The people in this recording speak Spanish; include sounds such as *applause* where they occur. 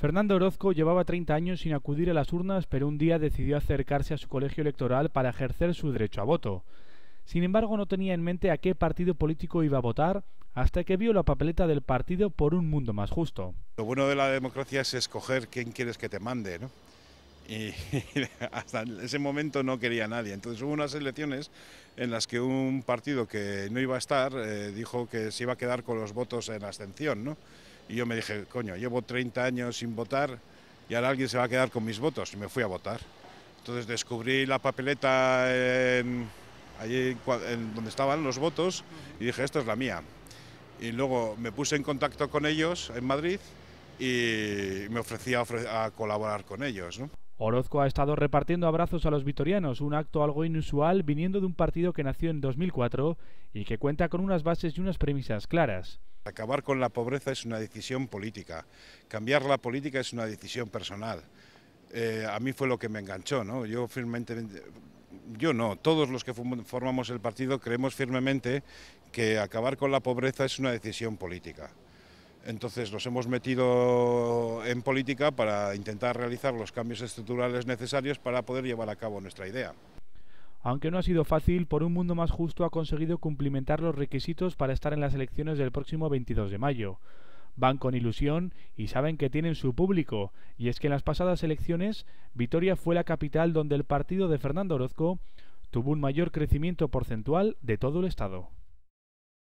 Fernando Orozco llevaba 30 años sin acudir a las urnas, pero un día decidió acercarse a su colegio electoral para ejercer su derecho a voto. Sin embargo, no tenía en mente a qué partido político iba a votar hasta que vio la papeleta del partido por un mundo más justo. Lo bueno de la democracia es escoger quién quieres que te mande, ¿no? y *laughs* hasta ese momento no quería nadie. Entonces hubo unas elecciones en las que un partido que no iba a estar eh, dijo que se iba a quedar con los votos en abstención, ¿no? Y yo me dije, coño, llevo 30 años sin votar y ahora alguien se va a quedar con mis votos. Y me fui a votar. Entonces descubrí la papeleta en, allí donde estaban los votos y dije, esta es la mía. Y luego me puse en contacto con ellos en Madrid y me ofrecí a, colaborar con ellos. Orozco ha estado repartiendo abrazos a los vitorianos, un acto algo inusual viniendo de un partido que nació en 2004 y que cuenta con unas bases y unas premisas claras. Acabar con la pobreza es una decisión política, cambiar la política es una decisión personal. Eh, a mí fue lo que me enganchó, Yo firmemente, yo no, todos los que formamos el partido creemos firmemente que acabar con la pobreza es una decisión política. Entonces nos hemos metido en política para intentar realizar los cambios estructurales necesarios para poder llevar a cabo nuestra idea. Aunque no ha sido fácil, por un mundo más justo ha conseguido cumplimentar los requisitos para estar en las elecciones del próximo 22 de mayo. Van con ilusión y saben que tienen su público, y es que en las pasadas elecciones Vitoria fue la capital donde el partido de Fernando Orozco tuvo un mayor crecimiento porcentual de todo el Estado.